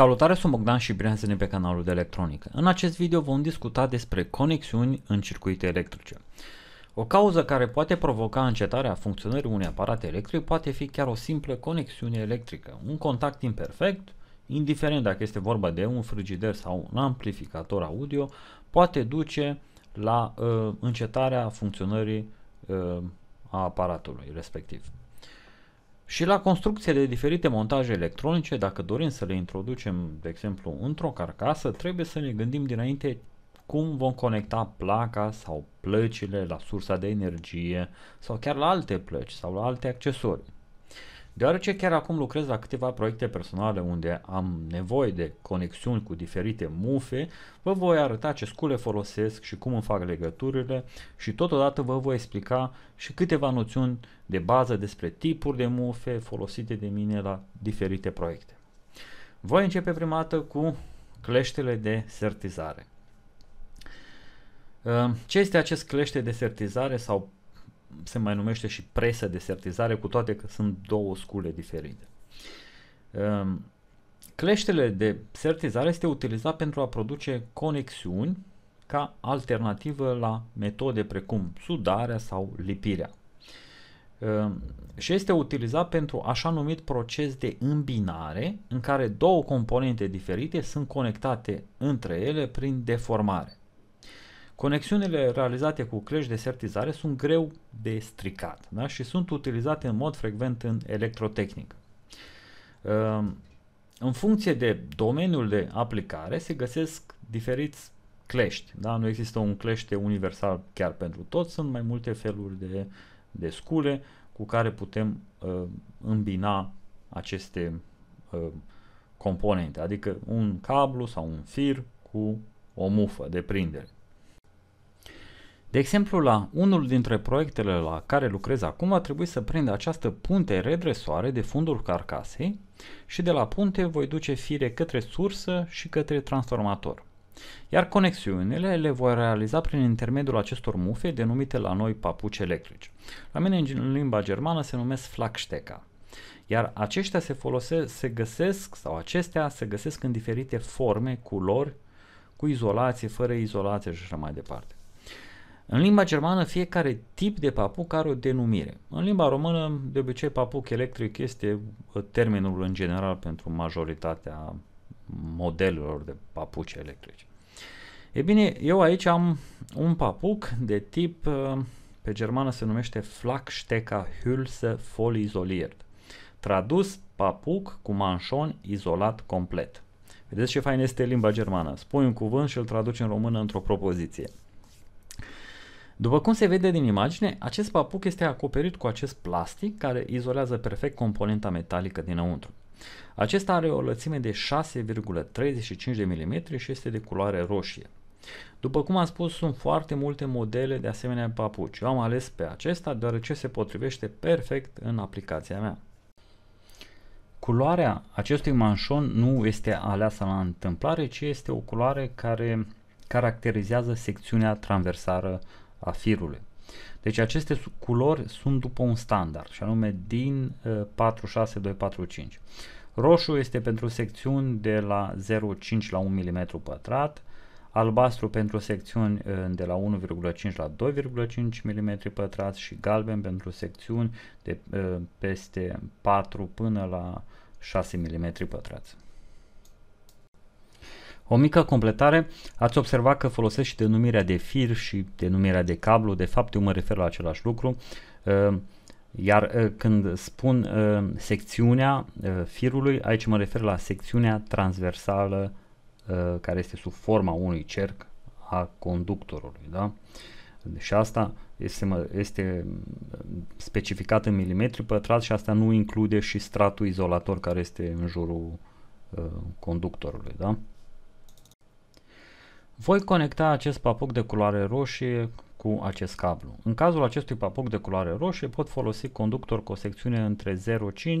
Salutare, sunt Bogdan și bine ați venit pe canalul de electronică. În acest video vom discuta despre conexiuni în circuite electrice. O cauză care poate provoca încetarea funcționării unui aparat electric poate fi chiar o simplă conexiune electrică, un contact imperfect, indiferent dacă este vorba de un frigider sau un amplificator audio, poate duce la uh, încetarea funcționării uh, a aparatului respectiv și la construcție de diferite montaje electronice, dacă dorim să le introducem, de exemplu, într-o carcasă, trebuie să ne gândim dinainte cum vom conecta placa sau plăcile la sursa de energie sau chiar la alte plăci sau la alte accesorii. Deoarece chiar acum lucrez la câteva proiecte personale unde am nevoie de conexiuni cu diferite mufe, vă voi arăta ce scule folosesc și cum îmi fac legăturile și totodată vă voi explica și câteva noțiuni de bază despre tipuri de mufe folosite de mine la diferite proiecte. Voi începe prima dată cu cleștele de sertizare. Ă, ce este acest clește de sertizare sau se mai numește și presă de sertizare, cu toate că sunt două scule diferite. Ehm, cleștele de sertizare este utilizat pentru a produce conexiuni ca alternativă la metode precum sudarea sau lipirea. Ehm, și este utilizat pentru așa numit proces de îmbinare, în care două componente diferite sunt conectate între ele prin deformare. Conexiunile realizate cu clești de sertizare sunt greu de stricat da? și sunt utilizate în mod frecvent în electrotehnică. Ehm, în funcție de domeniul de aplicare se găsesc diferiți clești. Da? Nu există un clește universal chiar pentru toți, sunt mai multe feluri de, de scule cu care putem uh, îmbina aceste uh, componente, adică un cablu sau un fir cu o mufă de prindere. De exemplu, la unul dintre proiectele la care lucrez acum a trebuit să prind această punte redresoare de fundul carcasei și de la punte voi duce fire către sursă și către transformator. Iar conexiunile le voi realiza prin intermediul acestor mufe denumite la noi papuci electrici. La mine în limba germană se numesc flagsteca. Iar aceștia se folosesc, se găsesc sau acestea se găsesc în diferite forme, culori, cu izolație, fără izolație și așa mai departe. În limba germană, fiecare tip de papuc are o denumire. În limba română, de obicei, papuc electric este termenul în general pentru majoritatea modelelor de papuci electrice. E bine, eu aici am un papuc de tip, pe germană se numește Flaksteka Hülse Vollisoliert. Tradus, papuc cu manșon izolat complet. Vedeți ce fain este limba germană. Spui un cuvânt și îl traduci în română într-o propoziție. După cum se vede din imagine, acest papuc este acoperit cu acest plastic care izolează perfect componenta metalică dinăuntru. Acesta are o lățime de 6,35 de mm și este de culoare roșie. După cum am spus, sunt foarte multe modele de asemenea papuci. Eu am ales pe acesta deoarece se potrivește perfect în aplicația mea. Culoarea acestui manșon nu este aleasă la întâmplare, ci este o culoare care caracterizează secțiunea transversară a firului. Deci aceste culori sunt după un standard și anume din 46245. Uh, Roșu este pentru secțiuni de la 0,5 la 1 mm pătrat, albastru pentru secțiuni uh, de la 1,5 la 2,5 mm pătrat și galben pentru secțiuni de uh, peste 4 până la 6 mm pătrați. O mică completare, ați observat că folosesc și denumirea de fir și denumirea de cablu, de fapt eu mă refer la același lucru, ehm, iar când spun secțiunea firului, aici mă refer la secțiunea transversală care este sub forma unui cerc a conductorului. Da? Deci asta este, este specificat în milimetri pătrați și asta nu include și stratul izolator care este în jurul conductorului. Da? Voi conecta acest papuc de culoare roșie cu acest cablu. În cazul acestui papuc de culoare roșie pot folosi conductor cu o secțiune între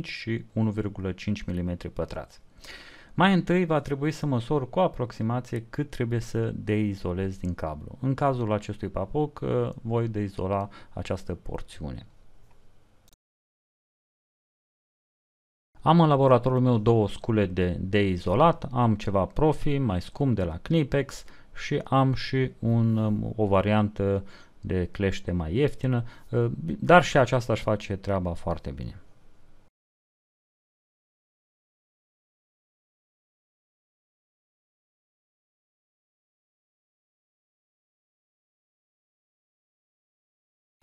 0,5 și 1,5 mm pătrați. Mai întâi va trebui să măsor cu aproximație cât trebuie să deizolez din cablu. În cazul acestui papuc ă, voi deizola această porțiune. Am în laboratorul meu două scule de deizolat, am ceva profi mai scump de la Knipex, și am și un, um, o variantă de clește mai ieftină, uh, dar și aceasta își face treaba foarte bine.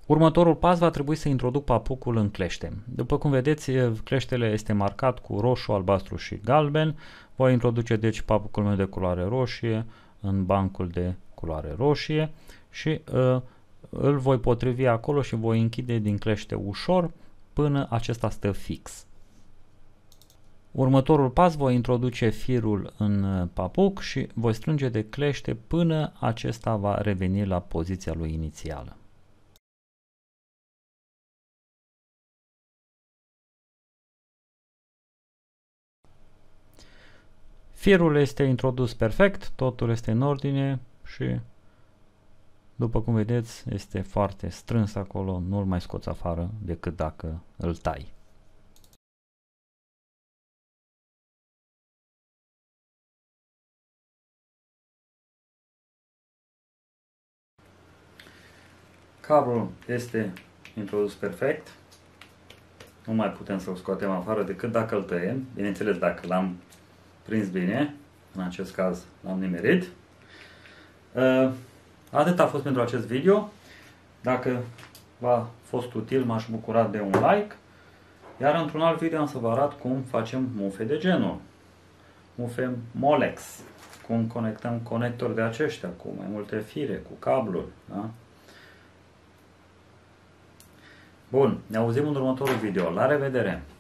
Următorul pas va trebui să introduc papucul în clește. După cum vedeți, uh, cleștele este marcat cu roșu, albastru și galben. Voi introduce deci papucul meu de culoare roșie, în bancul de culoare roșie și uh, îl voi potrivi acolo și voi închide din clește ușor până acesta stă fix. Următorul pas voi introduce firul în uh, papuc și voi strânge de clește până acesta va reveni la poziția lui inițială. Firul este introdus perfect, totul este în ordine și după cum vedeți este foarte strâns acolo, nu-l mai scoți afară decât dacă îl tai. Cablul este introdus perfect. Nu mai putem să-l scoatem afară decât dacă îl tăiem. Bineînțeles, dacă l-am prins bine, în acest caz l-am nimerit. Ă, atât a fost pentru acest video. Dacă v-a fost util, m-aș bucura de un like. Iar într-un alt video am să vă arăt cum facem mufe de genul. Mufe Molex. Cum conectăm conectori de aceștia cu mai multe fire, cu cabluri. Da? Bun, ne auzim în următorul video. La revedere!